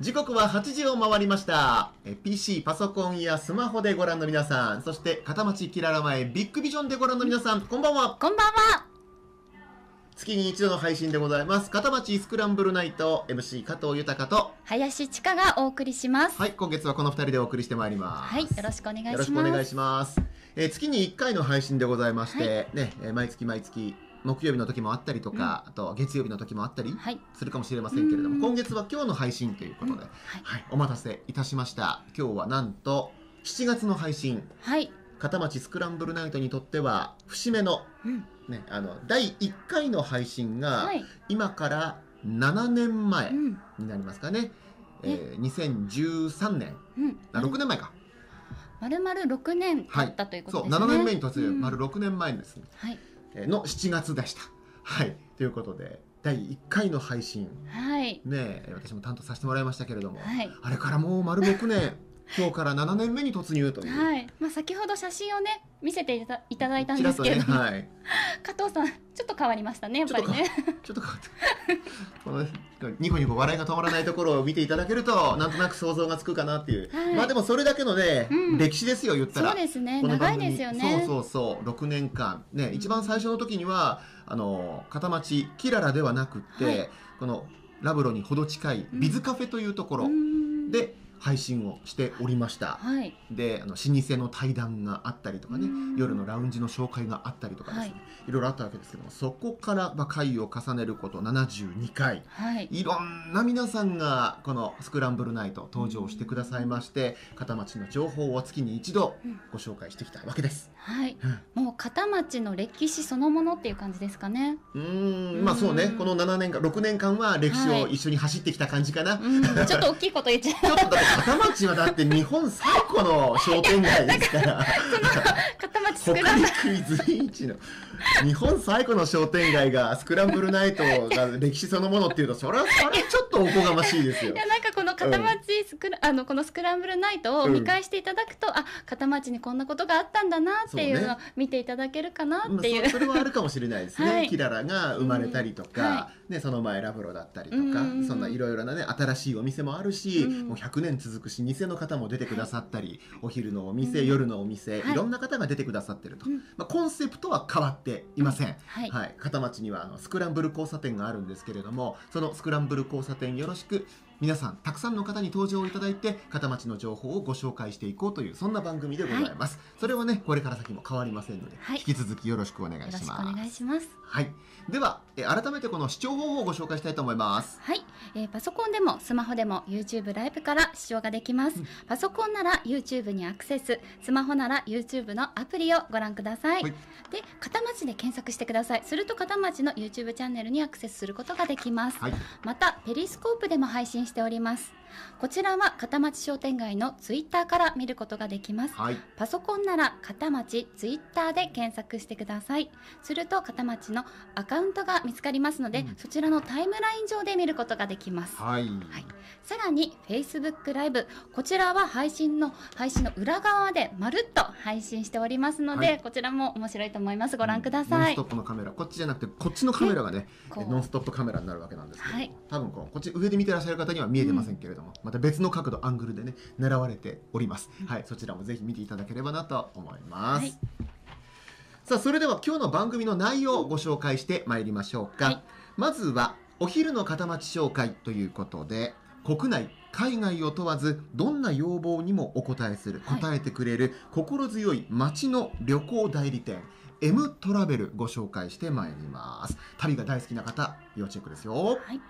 時刻は8時を回りました。PC、パソコンやスマホでご覧の皆さん、そして片町キララ前ビッグビジョンでご覧の皆さん、こんばんは。こんばんは。月に一度の配信でございます。片町スクランブルナイト MC 加藤豊と林千佳がお送りします。はい、今月はこの二人でお送りしてまいります。はい、よろしくお願いします。よろしくお願いします。えー、月に一回の配信でございまして、はい、ね、毎月毎月木曜日の時もあったりとか、あと月曜日の時もあったりするかもしれませんけれども、今月は今日の配信ということで、はいお待たせいたしました今日はなんと7月の配信、片町スクランブルナイトにとっては節目の、ね、あの第1回の配信が今から7年前になりますかね、えー、2013年、う6年前か。まるまる年経ったということですね。そう七年目に突入、丸六年前です、はいの7月でした。はい、ということで第1回の配信、はい、ね私も担当させてもらいましたけれども、はい、あれからもう丸6年。今日から7年目に突入という、はいまあ、先ほど写真をね見せていたいただいたんですけど、ねはい、加藤さんちょっと変わりましたねやっぱりねちょっと変わった このニコニコ笑いが止まらないところを見ていただけると なんとなく想像がつくかなっていう、はい、まあでもそれだけのね、うん、歴史ですよ言ったらそうですね長いですよねそうそうそう6年間ね一番最初の時には、あの片町キララではなくて、このラブロにほど近いビズカフェというところ、で配信をしておりました、はい、であの老舗の対談があったりとかね夜のラウンジの紹介があったりとかですね、はい、いろいろあったわけですけどもそこから回を重ねること72回、はい、いろんな皆さんがこの「スクランブルナイト」登場してくださいまして片町の情報を月に一度ご紹介してきたわけです。はい、うん、もう片町の歴史そのものっていう感じですかね。うんまあそうねこの7年間6年間は歴史を一緒に走ってきた感じかな。はい、ちょっと大きいこと言っちゃう ちょっと片町はだって日本最古の商店街ですから。スクランブル。随の。日本最古の商店街がスクランブルナイトが歴史そのものっていうと、それは、それはちょっとおこがましいですよ。いや、なんか片町スクラ、うん、あのこのスクランブルナイトを見返していただくと、うん、あ片町にこんなことがあったんだなっていうのを見ていただけるかなっていう、ね、それはあるかもしれないですね、はい、キララが生まれたりとか、うんはい、ね、その前ラブロだったりとか、うんそんないろいろなね新しいお店もあるし、もう100年続くし偽の方も出てくださったり、はい、お昼のお店、夜のお店、い、ろんな方が出てくださってると、まあ、コンセプトは変わっていません、はい片町にはスクランブル交差点があるんですけれどもそのスクランブル交差点よろしく皆さんたくさんの方に登場いただいて片町の情報をご紹介していこうというそんな番組でございます、はい、それはねこれから先も変わりませんので、はい、引き続きよろしくお願いしますはいではえ改めてこの視聴方法をご紹介したいと思います。はい、えー、パソコンでもスマホでも YouTube ライブから視聴ができます。うん、パソコンなら YouTube にアクセス、スマホなら YouTube のアプリをご覧ください。はい、で、片町で検索してください。すると片町の YouTube チャンネルにアクセスすることができます。はい、また、ペリスコープでも配信しております。こちらは片町商店街のツイッターから見ることができます、はい、パソコンなら片町ツイッターで検索してくださいすると片町のアカウントが見つかりますので、うん、そちらのタイムライン上で見ることができます、はい、はい、さらに Facebook ライブこちらは配信の配信の裏側でまるっと配信しておりますので、はい、こちらも面白いと思いますご覧ください、うん、ノンストップのカメラこっちじゃなくてこっちのカメラがねノンストップカメラになるわけなんですけど、はい、多分こうこっち上で見てらっしゃる方には見えてませんけれどうんどもまた別の角度アングルでね狙われております、はい、そちらもぜひ見ていただければなと思います、はい、さあそれでは今日の番組の内容をご紹介してまいりましょうか、はい、まずはお昼の片町紹介ということで国内海外を問わずどんな要望にもお答えする答えてくれる心強い街の旅行代理店、はい M トラベルご紹介してまいります旅が大好きな方要チェックですよ、はい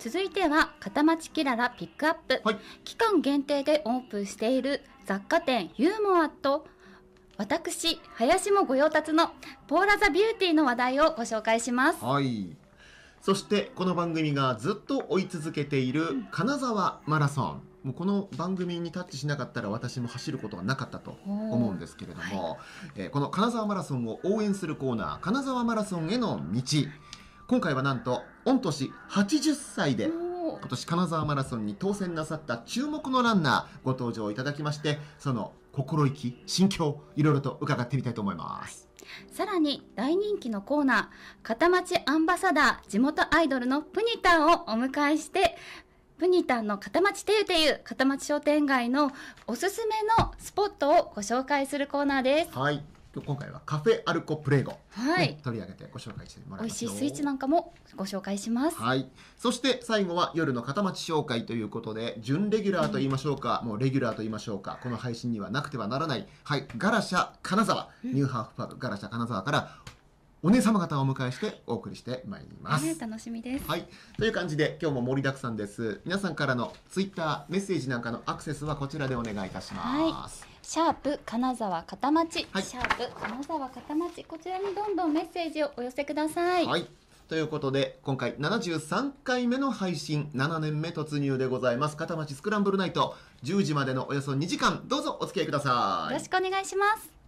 続いては片町キララピックアップ、はい、期間限定でオープンしている雑貨店ユーモアと私林も御用達のポーラ・ザ・ビューティーの話題をご紹介します、はい、そしてこの番組がずっと追い続けている金沢マラソン、うん、もうこの番組にタッチしなかったら私も走ることはなかったと思うんですけれども、はい、えー、この金沢マラソンを応援するコーナー金沢マラソンへの道今回はなんと御年80歳で今年金沢マラソンに当選なさった注目のランナーご登場いただきましてその心意気心境いろいろと伺ってみたいと思います、はい、さらに大人気のコーナー片町アンバサダー地元アイドルのプニタンをお迎えしてプニタンの片町てゆてう片町商店街のおすすめのスポットをご紹介するコーナーです。はい今日今回はカフェアルコプレーゴ、はい、取り上げてご紹介してもらいま美味しいスイーツなんかもご紹介します、はい、そして最後は夜の片町紹介ということで準レギュラーと言いましょうか、うん、もうレギュラーと言いましょうかこの配信にはなくてはならない、はい、ガラシャ金沢、うん、ニューハーフパブガラシャ金沢からお姉様方をお迎えしてお送りしてまいります、楽しみです、はい、という感じで今日も盛りだくさんです皆さんからのツイッターメッセージなんかのアクセスはこちらでお願いいたします、はいシャープ金沢片町、はい、シャープ金沢片町こちらにどんどんメッセージをお寄せください。はいということで今回73回目の配信7年目突入でございます片町スクランブルナイト10時までのおよそ2時間どうぞお付き合いくださいよろしくお願いします